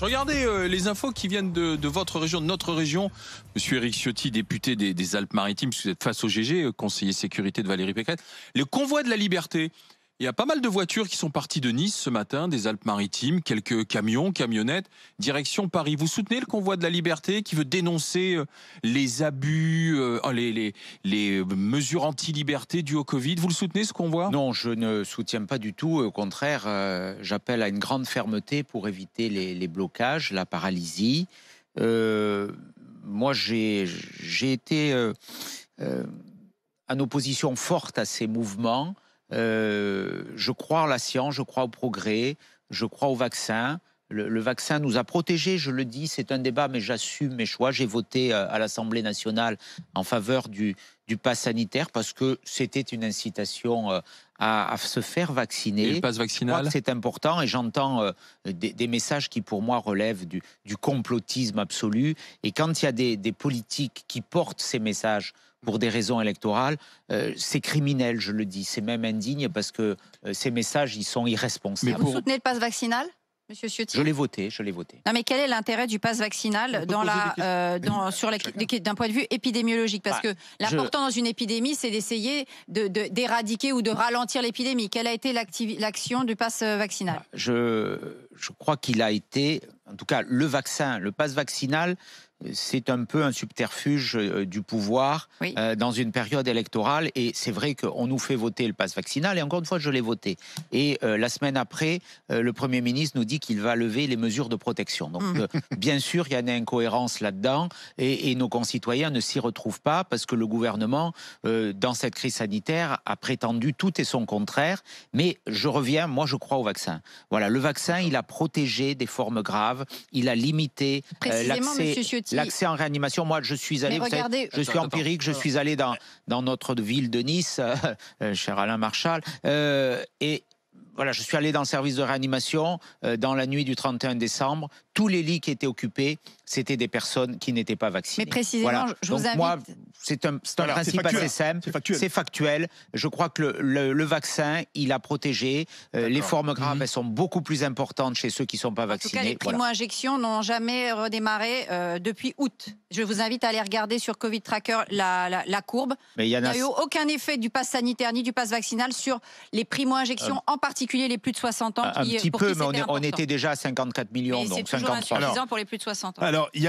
Je regardais euh, les infos qui viennent de, votre région, de notre région. Monsieur Eric Ciotti, député des, des Alpes-Maritimes, vous êtes face au GG, euh, conseiller sécurité de Valérie Pécresse. Le convoi de la liberté, il y a pas mal de voitures qui sont parties de Nice ce matin, des Alpes-Maritimes, quelques camions, camionnettes, direction Paris. Vous soutenez le convoi de la liberté qui veut dénoncer euh, les abus, euh, les, mesures anti-liberté dues au Covid. Vous le soutenez ce convoi Non, je ne soutiens pas du tout. Au contraire, euh, j'appelle à une grande fermeté pour éviter les, blocages, la paralysie. moi, j'ai été en opposition forte à ces mouvements. Euh, je crois en la science, je crois au progrès, je crois au vaccin le, vaccin nous a protégés, je le dis, c'est un débat, mais j'assume mes choix. J'ai voté euh, à l'Assemblée nationale en faveur du, du pass sanitaire parce que c'était une incitation euh, à, se faire vacciner. Et le pass vaccinal C'est important et j'entends euh, des, messages qui, pour moi, relèvent du, complotisme absolu. Et quand il y a des, politiques qui portent ces messages pour des raisons électorales, c'est criminel, je le dis, c'est même indigne parce que ces messages, ils sont irresponsables. Vous soutenez le pass vaccinal Monsieur Ciotti. Je l'ai voté, je l'ai voté. Non, mais quel est l'intérêt du pass vaccinal dans la, euh, dans, sur d'un point de vue épidémiologique Parce ah, que l'important dans une épidémie, c'est d'essayer d'éradiquer de, d'éradiquer ou de ralentir l'épidémie. Quelle a été l'action du pass vaccinal ah, je, je crois qu'il a été, en tout cas, le vaccin, le pass vaccinal c'est un peu un subterfuge euh, du pouvoir euh, dans une période électorale. Et c'est vrai qu'on nous fait voter le passe vaccinal. Et encore une fois, je l'ai voté. Et euh, la semaine après, le Premier ministre nous dit qu'il va lever les mesures de protection. Donc, mmh. bien sûr, il y a une incohérence là-dedans. Et, et, nos concitoyens ne s'y retrouvent pas parce que le gouvernement, dans cette crise sanitaire, a prétendu tout et son contraire. Mais je reviens, moi, je crois au vaccin. Voilà, le vaccin, il a protégé des formes graves. Il a limité l'accès L'accès en réanimation, moi, je suis allé, je suis empirique, je suis allé dans, dans notre ville de Nice, euh, euh, cher Alain Marchal, euh, et voilà, je suis allé dans le service de réanimation dans la nuit du 31 décembre tous les lits qui étaient occupés, c'était des personnes qui n'étaient pas vaccinées. Mais précisément, je vous Donc invite... moi, c'est un, c'est principe assez simple. C'est factuel. Je crois que le, vaccin, il a protégé. Euh, les formes graves, mhm. elles sont beaucoup plus importantes chez ceux qui ne sont pas vaccinés. En tout cas, les primo-injections n'ont jamais redémarré euh, depuis août. Je vous invite à aller regarder sur Covid Tracker la, courbe. il n'y a, eu aucun effet du pass sanitaire ni du pass vaccinal sur les primo-injections, euh, en particulier les plus de 60 ans. Un, un petit peu, mais on, était déjà à 54 millions, donc 53. insuffisant pour les plus de 60 ans. Alors, y a